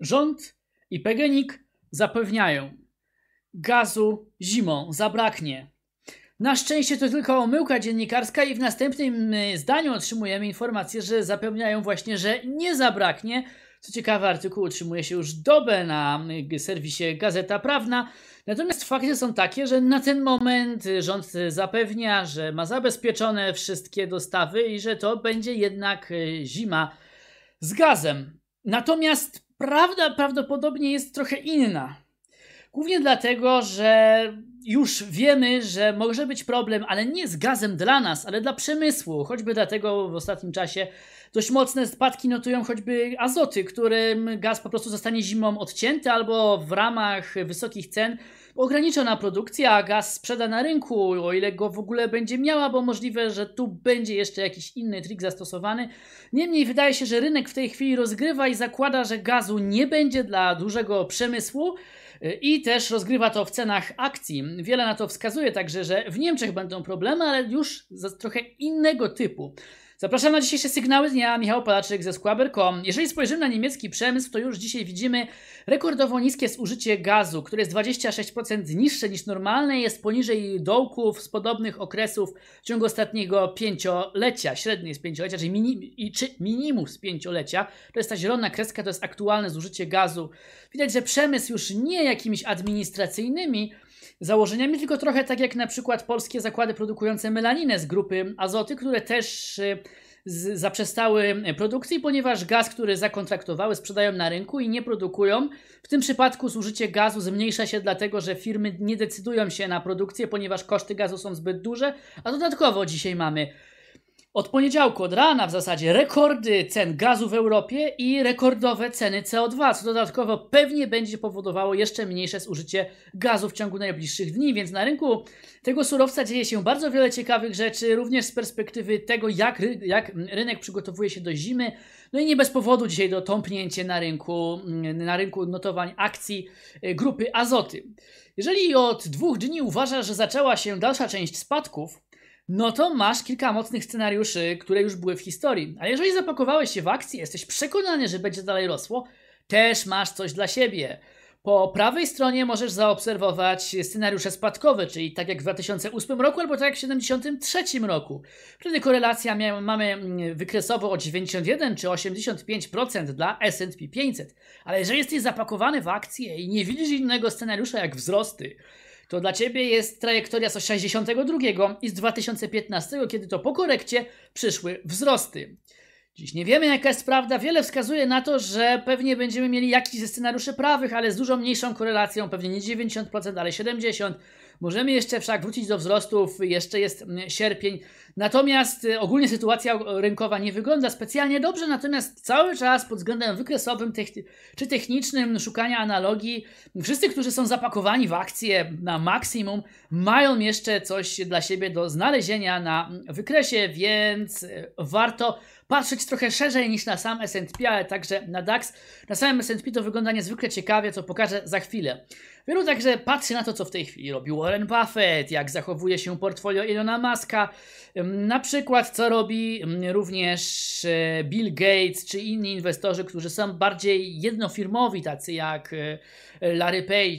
Rząd i PGNiG zapewniają, gazu zimą zabraknie. Na szczęście to tylko omyłka dziennikarska i w następnym y, zdaniu otrzymujemy informację, że zapewniają właśnie, że nie zabraknie. Co ciekawe, artykuł utrzymuje się już dobę na y, serwisie Gazeta Prawna. Natomiast fakty są takie, że na ten moment y, rząd zapewnia, że ma zabezpieczone wszystkie dostawy i że to będzie jednak zima z gazem. Natomiast Prawda prawdopodobnie jest trochę inna. Głównie dlatego, że już wiemy, że może być problem, ale nie z gazem dla nas, ale dla przemysłu. Choćby dlatego w ostatnim czasie dość mocne spadki notują choćby azoty, którym gaz po prostu zostanie zimą odcięty albo w ramach wysokich cen ograniczona produkcja, gaz sprzeda na rynku, o ile go w ogóle będzie miała, bo możliwe, że tu będzie jeszcze jakiś inny trik zastosowany. Niemniej wydaje się, że rynek w tej chwili rozgrywa i zakłada, że gazu nie będzie dla dużego przemysłu y, i też rozgrywa to w cenach akcji. Wiele na to wskazuje także, że w Niemczech będą problemy, ale już trochę innego typu. Zapraszam na dzisiejsze sygnały dnia. Michał Palaczyk ze Squaber.com. Jeżeli spojrzymy na niemiecki przemysł, to już dzisiaj widzimy rekordowo niskie zużycie gazu, które jest 26% niższe niż normalne, jest poniżej dołków z podobnych okresów w ciągu ostatniego pięciolecia, średniej z pięciolecia, czyli mini, czy minimum z pięciolecia. To jest ta zielona kreska, to jest aktualne zużycie gazu. Widać, że przemysł już nie jakimiś administracyjnymi, założeniami, tylko trochę tak jak na przykład polskie zakłady produkujące melaninę z grupy azoty, które też y, z, zaprzestały produkcji, ponieważ gaz, który zakontraktowały, sprzedają na rynku i nie produkują. W tym przypadku zużycie gazu zmniejsza się dlatego, że firmy nie decydują się na produkcję, ponieważ koszty gazu są zbyt duże, a dodatkowo dzisiaj mamy od poniedziałku, od rana w zasadzie, rekordy cen gazu w Europie i rekordowe ceny CO2, co dodatkowo pewnie będzie powodowało jeszcze mniejsze zużycie gazu w ciągu najbliższych dni, więc na rynku tego surowca dzieje się bardzo wiele ciekawych rzeczy, również z perspektywy tego, jak, ry jak rynek przygotowuje się do zimy. No i nie bez powodu dzisiaj do tąpnięcie na rynku, mm, na rynku notowań akcji e, grupy Azoty. Jeżeli od dwóch dni uważasz, że zaczęła się dalsza część spadków, no to masz kilka mocnych scenariuszy, które już były w historii. A jeżeli zapakowałeś się w akcję, jesteś przekonany, że będzie dalej rosło, też masz coś dla siebie. Po prawej stronie możesz zaobserwować scenariusze spadkowe, czyli tak jak w 2008 roku albo tak jak w 1973 roku. Wtedy korelacja miał, mamy mm, wykresowo o 91 czy 85% dla S&P 500. Ale jeżeli jesteś zapakowany w akcje i nie widzisz innego scenariusza jak wzrosty, to dla Ciebie jest trajektoria z 62 i z 2015, kiedy to po korekcie przyszły wzrosty. Dziś nie wiemy, jaka jest prawda. Wiele wskazuje na to, że pewnie będziemy mieli jakieś scenariusze prawych, ale z dużo mniejszą korelacją, pewnie nie 90%, ale 70%, Możemy jeszcze wszak wrócić do wzrostów, jeszcze jest mm, sierpień. Natomiast y, ogólnie sytuacja rynkowa nie wygląda specjalnie dobrze, natomiast cały czas pod względem wykresowym czy technicznym szukania analogii, wszyscy, którzy są zapakowani w akcje na maksimum, mają jeszcze coś dla siebie do znalezienia na mm, wykresie, więc y, warto patrzeć trochę szerzej niż na sam S&P, ale także na DAX. Na samym S&P to wygląda niezwykle ciekawie, co pokażę za chwilę. Wielu także patrzy na to, co w tej chwili robi Warren Buffett, jak zachowuje się portfolio Elon Musk, na przykład co robi również e, Bill Gates czy inni inwestorzy, którzy są bardziej jednofirmowi, tacy jak e, Larry Page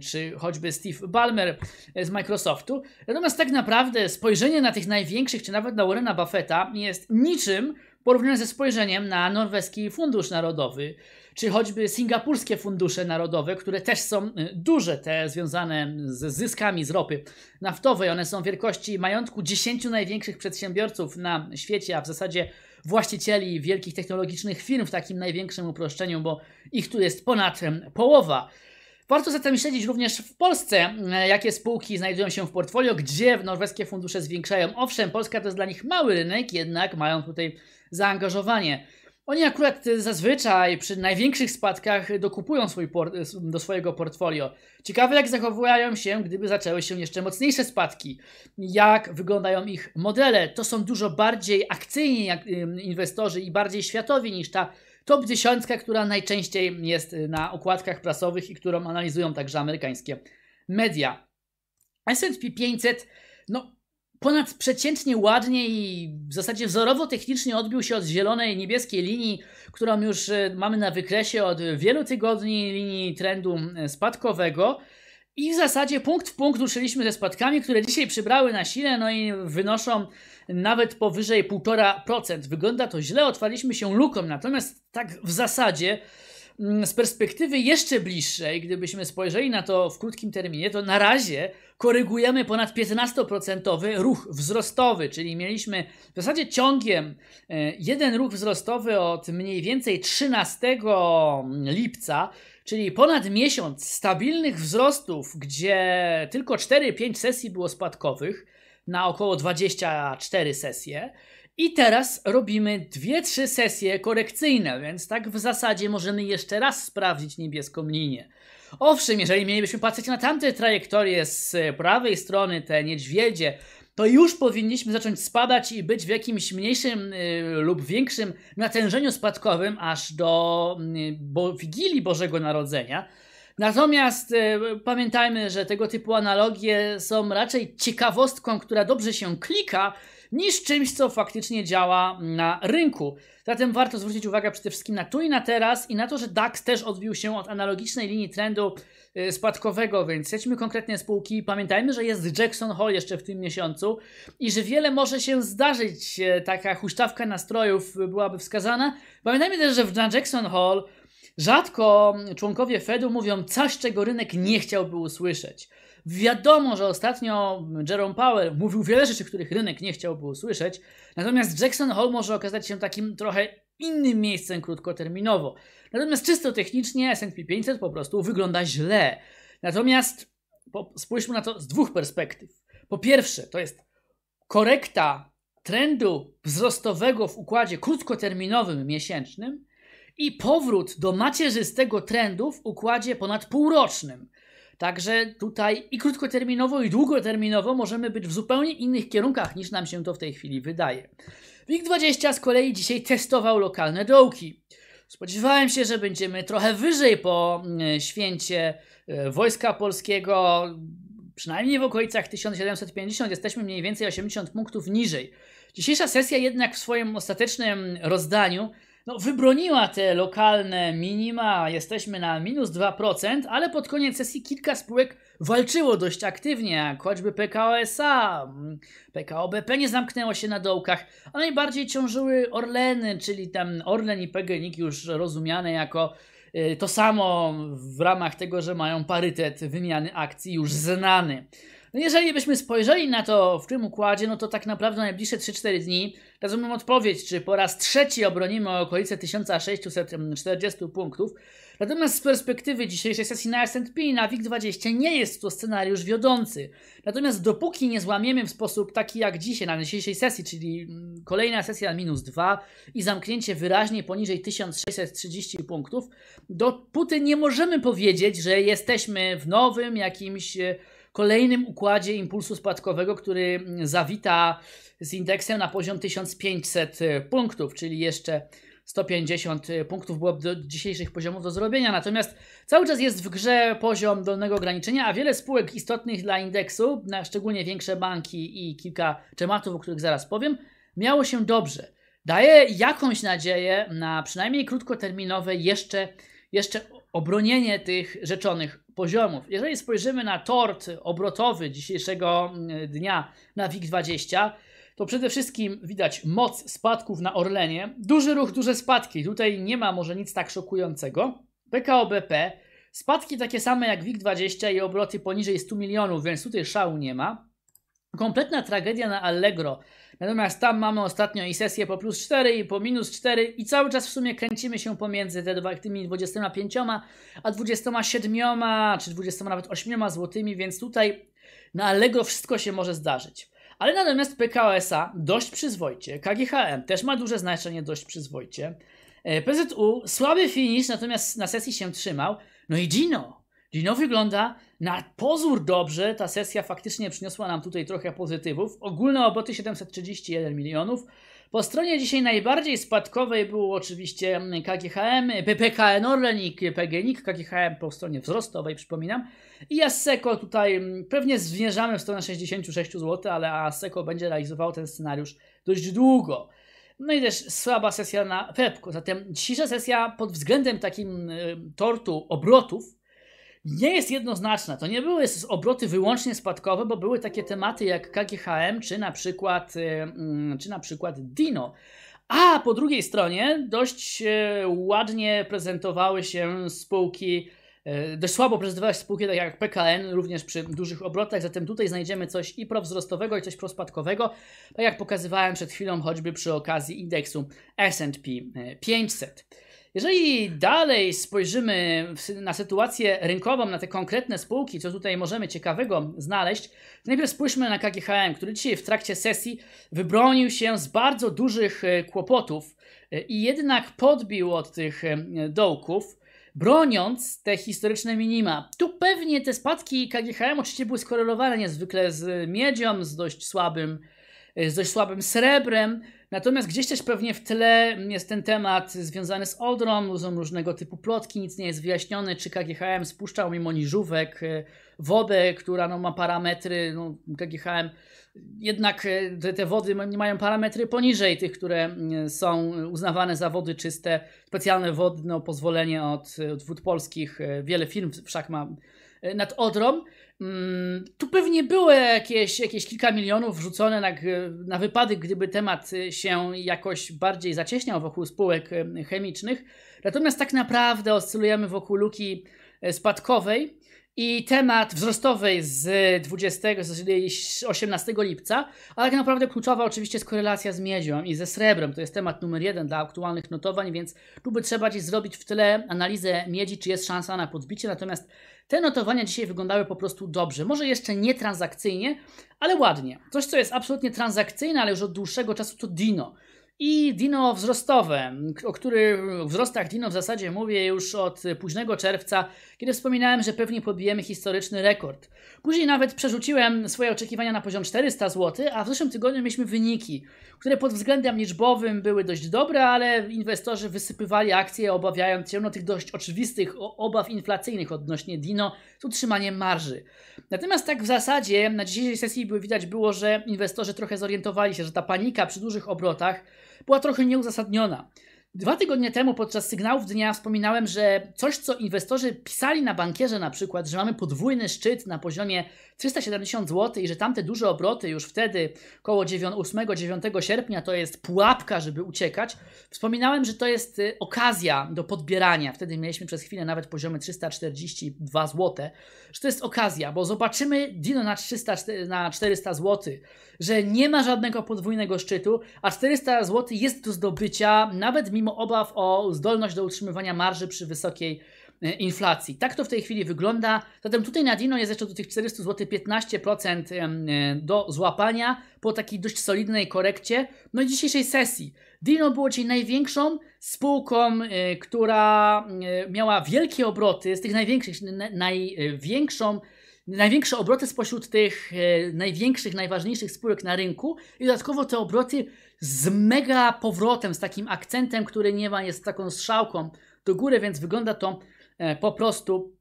czy choćby Steve Ballmer e, z Microsoftu. Natomiast tak naprawdę spojrzenie na tych największych, czy nawet na Warrena Buffetta jest niczym porównane ze spojrzeniem na norweski fundusz narodowy czy choćby singapurskie fundusze narodowe, które też są y, duże, te związane z zyskami z ropy naftowej. One są wielkości majątku 10 największych przedsiębiorców na świecie, a w zasadzie właścicieli wielkich technologicznych firm w takim największym uproszczeniu, bo ich tu jest ponad połowa. Warto zatem śledzić również w Polsce, e, jakie spółki znajdują się w portfolio, gdzie norweskie fundusze zwiększają. Owszem, Polska to jest dla nich mały rynek, jednak mają tutaj zaangażowanie. Oni akurat e, zazwyczaj przy największych spadkach e, dokupują swój e, do swojego portfolio. Ciekawe jak zachowują się, gdyby zaczęły się jeszcze mocniejsze spadki. Jak wyglądają ich modele. To są dużo bardziej akcyjni jak, inwestorzy i bardziej światowi niż ta top dziesiątka, która najczęściej jest na okładkach prasowych i którą analizują także amerykańskie media. S&P 500 no ponadprzeciętnie ładnie i w zasadzie wzorowo technicznie odbił się od zielonej, niebieskiej linii, którą już e, mamy na wykresie od wielu tygodni linii trendu e, spadkowego. I w zasadzie punkt w punkt ruszyliśmy ze spadkami, które dzisiaj przybrały na sile, no i wynoszą nawet powyżej 1,5%. Wygląda to źle, otwaliśmy się luką, natomiast tak w zasadzie Mm, z perspektywy jeszcze bliższej, gdybyśmy spojrzeli na to w krótkim terminie, to na razie korygujemy ponad 15% ruch wzrostowy, czyli mieliśmy w zasadzie ciągiem e, jeden ruch wzrostowy od mniej więcej 13 lipca, czyli ponad miesiąc stabilnych wzrostów, gdzie tylko 4-5 sesji było spadkowych na około 24 sesje. I teraz robimy 2-3 sesje korekcyjne, więc tak w zasadzie możemy jeszcze raz sprawdzić niebieską linię. Owszem, jeżeli mielibyśmy patrzeć na tamte trajektorie z prawej strony, te niedźwiedzie, to już powinniśmy zacząć spadać i być w jakimś mniejszym y, lub większym natężeniu spadkowym aż do y, bo, Wigilii Bożego Narodzenia. Natomiast y, pamiętajmy, że tego typu analogie są raczej ciekawostką, która dobrze się klika, niż czymś, co faktycznie działa na rynku. Zatem warto zwrócić uwagę przede wszystkim na tu i na teraz i na to, że DAX też odbił się od analogicznej linii trendu y, spadkowego, więc lećmy konkretnie spółki. Pamiętajmy, że jest Jackson Hole jeszcze w tym miesiącu i że wiele może się zdarzyć. Y, taka huśtawka nastrojów y, byłaby wskazana. Pamiętajmy też, że na Jackson Hole rzadko członkowie Fedu mówią coś, czego rynek nie chciałby usłyszeć. Wiadomo, że ostatnio Jerome Powell mówił wiele rzeczy, których rynek nie chciałby usłyszeć, natomiast Jackson Hole może okazać się takim trochę innym miejscem krótkoterminowo. Natomiast czysto technicznie S&P 500 po prostu wygląda źle. Natomiast po, spójrzmy na to z dwóch perspektyw. Po pierwsze, to jest korekta trendu wzrostowego w układzie krótkoterminowym miesięcznym i powrót do macierzystego trendu w układzie ponadpółrocznym. Także tutaj i krótkoterminowo, i długoterminowo możemy być w zupełnie innych kierunkach niż nam się to w tej chwili wydaje. WIG20 z kolei dzisiaj testował lokalne dołki. Spodziewałem się, że będziemy trochę wyżej po mm, święcie e, Wojska Polskiego, przynajmniej w okolicach 1750, jesteśmy mniej więcej 80 punktów niżej. Dzisiejsza sesja jednak w swoim ostatecznym rozdaniu no, wybroniła te lokalne minima, jesteśmy na minus 2%, ale pod koniec sesji kilka spółek walczyło dość aktywnie, jak choćby PKO SA, mm, PKO BP nie zamknęło się na dołkach, a najbardziej ciążyły Orleny, czyli tam Orlen i PGNiG już rozumiane jako y, to samo w ramach tego, że mają parytet wymiany akcji już znany. No jeżeli byśmy spojrzeli na to w tym układzie, no to tak naprawdę najbliższe 3-4 dni rozumiem odpowiedź, czy po raz trzeci obronimy okolice 1640 punktów. Natomiast z perspektywy dzisiejszej sesji na S&P na WIG20 nie jest to scenariusz wiodący. Natomiast dopóki nie złamiemy w sposób taki jak dzisiaj, na dzisiejszej sesji, czyli mm, kolejna sesja minus 2 i zamknięcie wyraźnie poniżej 1630 punktów, dopóty nie możemy powiedzieć, że jesteśmy w nowym jakimś e, kolejnym układzie impulsu spadkowego, który zawita z indeksem na poziom 1500 punktów, czyli jeszcze 150 punktów byłoby do dzisiejszych poziomów do zrobienia. Natomiast cały czas jest w grze poziom dolnego ograniczenia, a wiele spółek istotnych dla indeksu, na szczególnie większe banki i kilka tematów, o których zaraz powiem, miało się dobrze. Daje jakąś nadzieję na przynajmniej krótkoterminowe jeszcze, jeszcze obronienie tych rzeczonych poziomów. Jeżeli spojrzymy na tort obrotowy dzisiejszego mm, dnia na WIG20, to przede wszystkim widać moc spadków na Orlenie. Duży ruch, duże spadki. Tutaj nie ma może nic tak szokującego. PKO BP, spadki takie same jak WIG20 i obroty poniżej 100 milionów, więc tutaj szału nie ma. Kompletna tragedia na Allegro. Natomiast tam mamy ostatnio i sesję po plus 4 i po minus 4 i cały czas w sumie kręcimy się pomiędzy te dwa, tymi 25 a 27 czy 28 nawet złotymi, więc tutaj na Allegro wszystko się może zdarzyć. Ale natomiast PKSA dość przyzwoicie, KGHM też ma duże znaczenie dość przyzwoicie, e, PZU słaby finish, natomiast na sesji się trzymał, no i Dino. Dino wygląda na pozór dobrze, ta sesja faktycznie przyniosła nam tutaj trochę pozytywów. Ogólne obroty 731 milionów. Po stronie dzisiaj najbardziej spadkowej było oczywiście KGHM, PPKN i PGNiK, KGHM po stronie wzrostowej, przypominam. I ASECO tutaj mm, pewnie zmierzamy w stronę 66 zł, ale ASECO będzie realizował ten scenariusz dość długo. No i też słaba sesja na Pepko. Zatem dzisiejsza sesja pod względem takim y, tortu obrotów nie jest jednoznaczna. To nie były obroty wyłącznie spadkowe, bo były takie tematy jak KGHM czy na przykład, y, mm, czy na przykład Dino. A po drugiej stronie dość y, ładnie prezentowały się spółki, y, dość słabo prezentowały się spółki tak jak PKN, również przy dużych obrotach, zatem tutaj znajdziemy coś i prowzrostowego i coś prospadkowego, tak jak pokazywałem przed chwilą choćby przy okazji indeksu S&P 500. Jeżeli dalej spojrzymy na sytuację rynkową, na te konkretne spółki, co tutaj możemy ciekawego znaleźć, to najpierw spójrzmy na KGHM, który dzisiaj w trakcie sesji wybronił się z bardzo dużych e, kłopotów e, i jednak podbił od tych e, dołków, broniąc te historyczne minima. Tu pewnie te spadki KGHM oczywiście były skorelowane niezwykle z miedzią, z dość słabym, z dość słabym srebrem, Natomiast gdzieś też pewnie w tle jest ten temat związany z odrą, są różnego typu plotki, nic nie jest wyjaśnione, czy KGHM spuszczał mimo niżówek e, wodę, która no, ma parametry, no, KGHM jednak e, te, te wody mają parametry poniżej tych, które e, są uznawane za wody czyste, specjalne wody, no, pozwolenie od, od wód polskich, wiele firm wszak ma nad Odrą. Mm, tu pewnie było jakieś, jakieś kilka milionów wrzucone na, na wypadek, gdyby temat się jakoś bardziej zacieśniał wokół spółek chemicznych. Natomiast tak naprawdę oscylujemy wokół luki e, spadkowej, i temat wzrostowy z 20, z 18 lipca, ale tak naprawdę kluczowa oczywiście jest korelacja z miedzią i ze srebrem. To jest temat numer jeden dla aktualnych notowań, więc tu by trzeba gdzieś zrobić w tyle analizę miedzi, czy jest szansa na podbicie. Natomiast te notowania dzisiaj wyglądały po prostu dobrze. Może jeszcze nie transakcyjnie, ale ładnie. Coś, co jest absolutnie transakcyjne, ale już od dłuższego czasu to Dino. I dino wzrostowe, o których wzrostach dino w zasadzie mówię już od późnego czerwca, kiedy wspominałem, że pewnie pobijemy historyczny rekord. Później nawet przerzuciłem swoje oczekiwania na poziom 400 zł, a w zeszłym tygodniu mieliśmy wyniki, które pod względem liczbowym były dość dobre, ale inwestorzy wysypywali akcje, obawiając się no, tych dość oczywistych obaw inflacyjnych odnośnie dino z utrzymaniem marży. Natomiast tak w zasadzie na dzisiejszej sesji było, widać było, że inwestorzy trochę zorientowali się, że ta panika przy dużych obrotach była trochę nieuzasadniona. Dwa tygodnie temu podczas sygnałów dnia wspominałem, że coś, co inwestorzy pisali na bankierze na przykład, że mamy podwójny szczyt na poziomie 370 zł i że tamte duże obroty już wtedy, koło 8-9 sierpnia, to jest pułapka, żeby uciekać. Wspominałem, że to jest y, okazja do podbierania. Wtedy mieliśmy przez chwilę nawet poziomy 342 zł, że to jest okazja, bo zobaczymy Dino na, 300, na 400 zł, że nie ma żadnego podwójnego szczytu, a 400 zł jest do zdobycia nawet mimo mimo obaw o zdolność do utrzymywania marży przy wysokiej e, inflacji. Tak to w tej chwili wygląda. Zatem tutaj na Dino jest jeszcze do tych 400 zł 15% do złapania po takiej dość solidnej korekcie. No i dzisiejszej sesji. Dino było dzisiaj największą spółką, e, która e, miała wielkie obroty, z tych największych, największą największe obroty spośród tych największych, najważniejszych spółek na rynku i dodatkowo te obroty z mega powrotem, z takim akcentem, który nie ma, jest taką strzałką do góry, więc wygląda to e, po prostu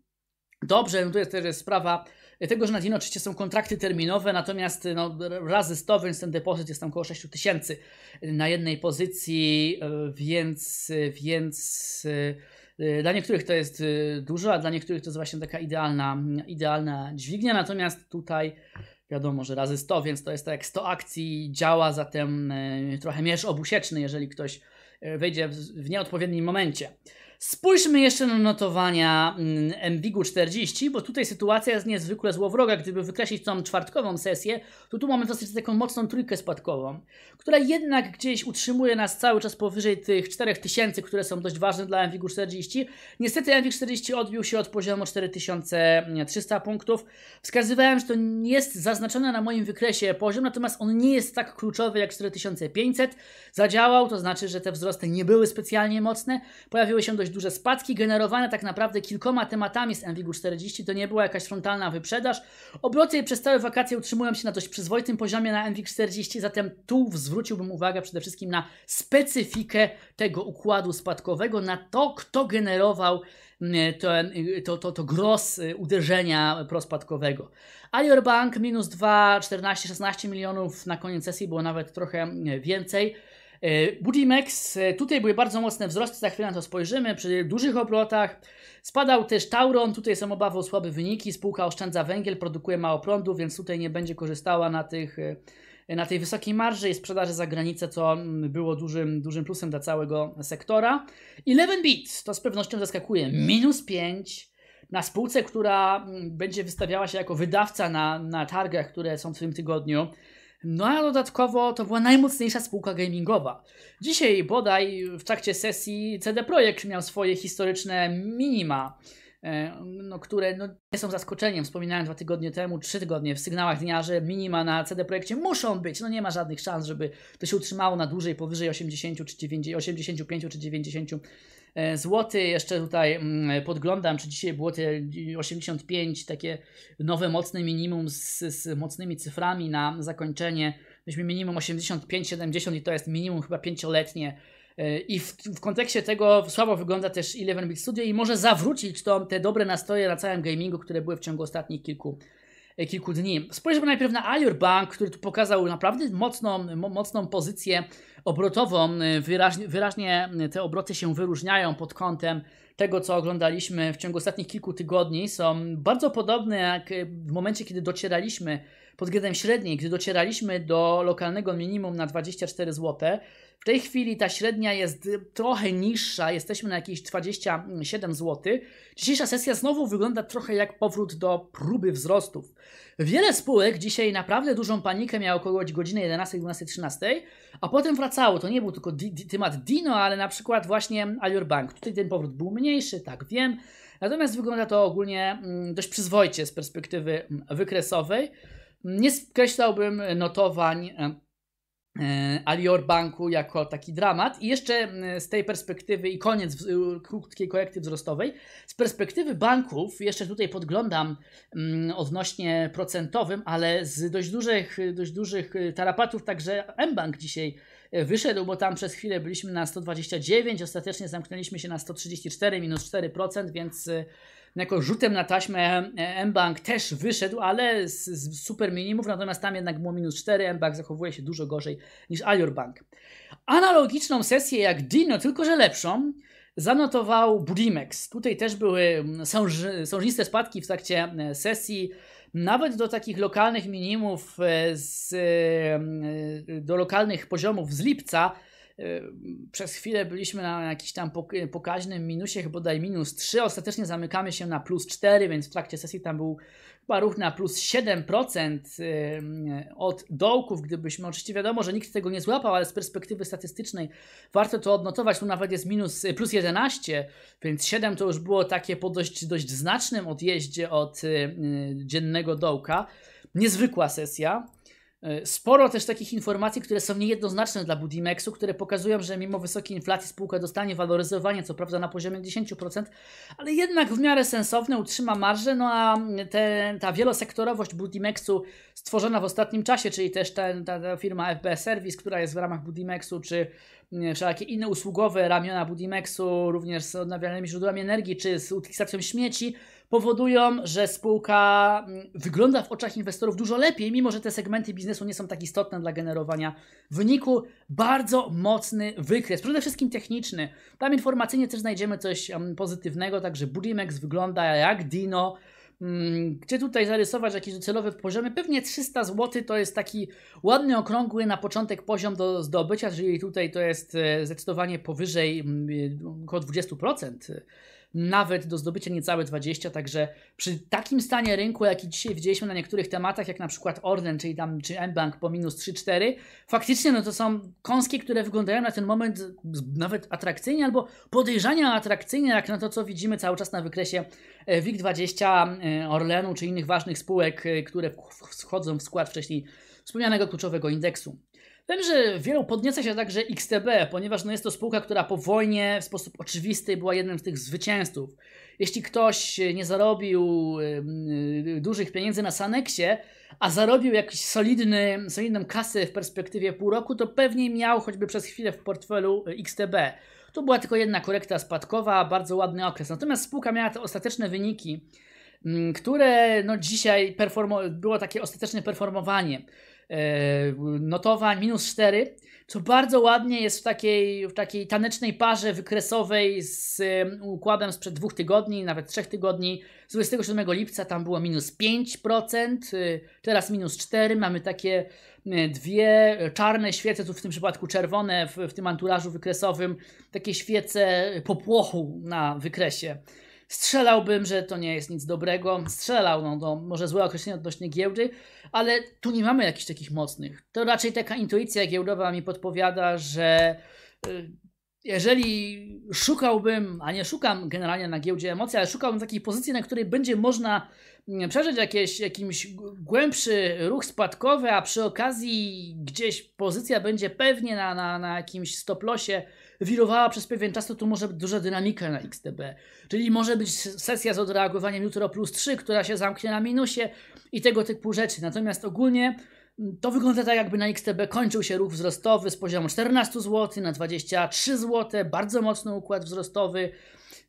dobrze. No tu jest też sprawa tego, że na dino oczywiście są kontrakty terminowe, natomiast no, razy 100, więc ten depozyt jest tam około 6 tysięcy na jednej pozycji, e, więc, więc e, dla niektórych to jest dużo, a dla niektórych to jest właśnie taka idealna, idealna dźwignia, natomiast tutaj wiadomo, że razy 100, więc to jest tak jak 100 akcji działa, zatem e, trochę mierz obusieczny, jeżeli ktoś e, wejdzie w, w nieodpowiednim momencie. Spójrzmy jeszcze na notowania Embigu mm, 40, bo tutaj sytuacja jest niezwykle złowroga. Gdyby wykreślić tą czwartkową sesję, to tu mamy dosyć taką mocną trójkę spadkową, która jednak gdzieś utrzymuje nas cały czas powyżej tych 4000, które są dość ważne dla Embigu 40. Niestety Embig 40 odbił się od poziomu 4300 punktów. Wskazywałem, że to jest zaznaczony na moim wykresie poziom, natomiast on nie jest tak kluczowy jak 4500. Zadziałał, to znaczy, że te wzrosty nie były specjalnie mocne. Pojawiły się dość dość duże spadki generowane tak naprawdę kilkoma tematami z Envigo 40. To nie była jakaś frontalna wyprzedaż. Obroty przez całe wakacje utrzymują się na dość przyzwoitym poziomie na Envigo 40, zatem tu zwróciłbym uwagę przede wszystkim na specyfikę tego układu spadkowego, na to, kto generował mm, to, y, to, to, to gros y, uderzenia prospadkowego. Alior Bank minus 2, 14, 16 milionów na koniec sesji, było nawet trochę mm, więcej. E, Budimex, e, tutaj były bardzo mocne wzrosty, za chwilę na to spojrzymy, przy dużych obrotach. Spadał też Tauron, tutaj są obawy o słabe wyniki, spółka oszczędza węgiel, produkuje mało prądu, więc tutaj nie będzie korzystała na, tych, e, na tej wysokiej marży i sprzedaży za granicę, co mm, było dużym, dużym plusem dla całego sektora. Eleven Bit, to z pewnością zaskakuje, minus 5 na spółce, która mm, będzie wystawiała się jako wydawca na, na targach, które są w tym tygodniu. No a dodatkowo to była najmocniejsza spółka gamingowa. Dzisiaj bodaj w trakcie sesji CD Projekt miał swoje historyczne minima, e, no, które no, nie są zaskoczeniem. Wspominałem dwa tygodnie temu, trzy tygodnie w sygnałach dnia, że minima na CD Projekcie muszą być. No nie ma żadnych szans, żeby to się utrzymało na dłużej, powyżej 80 czy 90, 85 czy 90 E, złoty jeszcze tutaj mm, podglądam, czy dzisiaj było te 85, takie nowe mocne minimum z, z mocnymi cyframi na zakończenie. Myśmy minimum 85-70 i to jest minimum chyba pięcioletnie. E, I w, w, kontekście tego słabo wygląda też Eleven Bit Studio i może zawrócić to, te dobre nastroje na całym gamingu, które były w ciągu ostatnich kilku kilku dni. Spojrzmy najpierw na Alior Bank, który tu pokazał naprawdę mocną, mocną pozycję obrotową. Wyraźnie, wyraźnie te obroty się wyróżniają pod kątem tego, co oglądaliśmy w ciągu ostatnich kilku tygodni. Są bardzo podobne jak w momencie, kiedy docieraliśmy pod względem średniej, gdy docieraliśmy do lokalnego minimum na 24 zł. W tej chwili ta średnia jest trochę niższa, jesteśmy na jakieś 27 zł. Dzisiejsza sesja znowu wygląda trochę jak powrót do próby wzrostów. Wiele spółek dzisiaj naprawdę dużą panikę miało około godziny 11, 12, 13, a potem wracało. To nie był tylko di di temat Dino, ale na przykład właśnie Alior Bank. Tutaj ten powrót był mniejszy, tak wiem. Natomiast wygląda to ogólnie mm, dość przyzwoicie z perspektywy mm, wykresowej. Nie skreślałbym notowań E, Alior Banku jako taki dramat. I jeszcze e, z tej perspektywy, i koniec e, krótkiej korekty wzrostowej, z perspektywy banków, jeszcze tutaj podglądam mm, odnośnie procentowym, ale z dość dużych, dość dużych tarapatów, także mBank dzisiaj wyszedł, bo tam przez chwilę byliśmy na 129, ostatecznie zamknęliśmy się na 134, minus 4%, więc no jako rzutem na taśmę e, M-Bank też wyszedł, ale z, z super minimów, natomiast tam jednak było minus 4, M-Bank zachowuje się dużo gorzej niż Alior Bank. Analogiczną sesję jak Dino, tylko że lepszą, zanotował Budimex. Tutaj też były mm, sążniste spadki w trakcie e, sesji, nawet do takich lokalnych minimów, e, z, do lokalnych poziomów z lipca, Y, przez chwilę byliśmy na jakiś tam y, pokaźnym minusie, chyba daj minus 3. Ostatecznie zamykamy się na plus 4, więc w trakcie sesji tam był chyba ruch na plus 7% y, od dołków, gdybyśmy oczywiście wiadomo, że nikt tego nie złapał, ale z perspektywy statystycznej warto to odnotować. Tu nawet jest minus plus 11, więc 7 to już było takie po dość, dość znacznym odjeździe od dziennego dołka. Niezwykła sesja. E, sporo też takich informacji, które są niejednoznaczne dla Budimexu, które pokazują, że mimo wysokiej inflacji spółka dostanie waloryzowanie, co prawda na poziomie 10%, ale jednak w miarę sensowne utrzyma marżę, no a te, ta wielosektorowość Budimexu stworzona w ostatnim czasie, czyli też ta, ta, ta firma FB Service, która jest w ramach Budimexu, czy mm, wszelakie inne usługowe ramiona Budimexu, również z odnawialnymi źródłami energii, czy z utylizacją śmieci, powodują, że spółka mm, wygląda w oczach inwestorów dużo lepiej, mimo że te segmenty biznesu nie są tak istotne dla generowania wyniku. Bardzo mocny wykres, przede wszystkim techniczny. Tam informacyjnie też znajdziemy coś mm, pozytywnego, także Budimex wygląda jak Dino. Mm, gdzie tutaj zarysować jakieś docelowe poziomy? Pewnie 300 zł to jest taki ładny, okrągły na początek poziom do zdobycia, czyli tutaj to jest e, zdecydowanie powyżej około 20% nawet do zdobycia niecałe 20, także przy takim stanie rynku, jaki dzisiaj widzieliśmy na niektórych tematach, jak na przykład Orden, czyli tam, czy mBank po minus 3-4, faktycznie no to są kąski, które wyglądają na ten moment nawet atrakcyjnie, albo podejrzania atrakcyjnie, jak na to, co widzimy cały czas na wykresie e, WIG20, e, Orlenu, czy innych ważnych spółek, e, które wchodzą w skład wcześniej wspomnianego kluczowego indeksu. Wiem, że wielu podnieca się także XTB, ponieważ no jest to spółka, która po wojnie w sposób oczywisty była jednym z tych zwycięzców. Jeśli ktoś nie zarobił y, dużych pieniędzy na Saneksie, a zarobił jakiś solidny, solidną kasę w perspektywie pół roku, to pewnie miał choćby przez chwilę w portfelu y, XTB. To była tylko jedna korekta spadkowa, bardzo ładny okres. Natomiast spółka miała te ostateczne wyniki, które no dzisiaj było takie ostateczne performowanie. E, notowań, minus 4, co bardzo ładnie jest w takiej, w takiej tanecznej parze wykresowej z układem sprzed dwóch tygodni, nawet trzech tygodni. Z 27 lipca tam było minus 5%, y, teraz minus 4. Mamy takie dwie czarne świece, tu w tym przypadku czerwone w, w tym anturażu wykresowym, takie świece popłochu na wykresie. Strzelałbym, że to nie jest nic dobrego. Strzelał, no to może złe określenie odnośnie giełdy, ale tu nie mamy jakichś takich mocnych. To raczej taka intuicja giełdowa mi podpowiada, że y, jeżeli szukałbym, a nie szukam generalnie na giełdzie emocji, ale szukałbym takiej pozycji, na której będzie można mm, przeżyć jakieś, jakimś głębszy ruch spadkowy, a przy okazji gdzieś pozycja będzie pewnie na, na, na jakimś stoplosie wirowała przez pewien czas, to tu może być duża dynamika na XDB. Czyli może być sesja z odreagowaniem jutro plus 3, która się zamknie na minusie i tego typu rzeczy. Natomiast ogólnie mm, to wygląda tak, jakby na XTB kończył się ruch wzrostowy z poziomu 14 zł na 23 zł, bardzo mocny układ wzrostowy,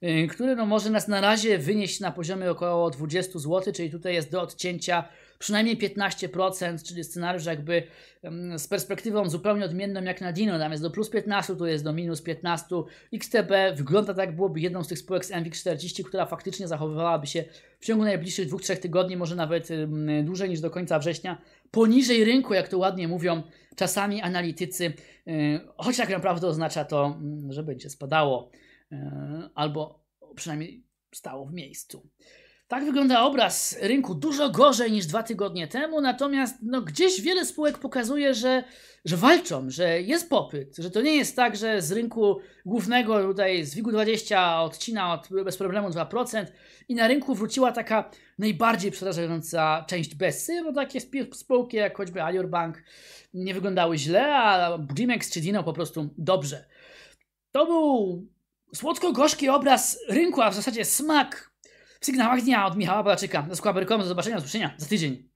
y, który no może nas na razie wynieść na poziomie około 20 zł, czyli tutaj jest do odcięcia przynajmniej 15%, czyli scenariusz jakby z perspektywą zupełnie odmienną jak na Dino, natomiast do plus 15 to jest do minus 15. XTB wygląda tak, byłoby jedną z tych spółek z MWIG40, która faktycznie zachowywałaby się w ciągu najbliższych 2-3 tygodni, może nawet dłużej niż do końca września, poniżej rynku, jak to ładnie mówią czasami analitycy, e, choć tak naprawdę oznacza to, mm, że będzie spadało e, albo przynajmniej stało w miejscu. Tak wygląda obraz rynku. Dużo gorzej niż dwa tygodnie temu, natomiast no, gdzieś wiele spółek pokazuje, że, że walczą, że jest popyt, że to nie jest tak, że z rynku głównego tutaj z WIG-20 odcina od, bez problemu 2% i na rynku wróciła taka najbardziej przerażająca część BESY, bo takie spółki jak choćby Alior Bank nie wyglądały źle, a Dimex czy Dino po prostu dobrze. To był słodko-gorzki obraz rynku, a w zasadzie smak w sygnałach dnia od Michała Polaczyka. Do skłaberkom, do zobaczenia, do usłyszenia za tydzień.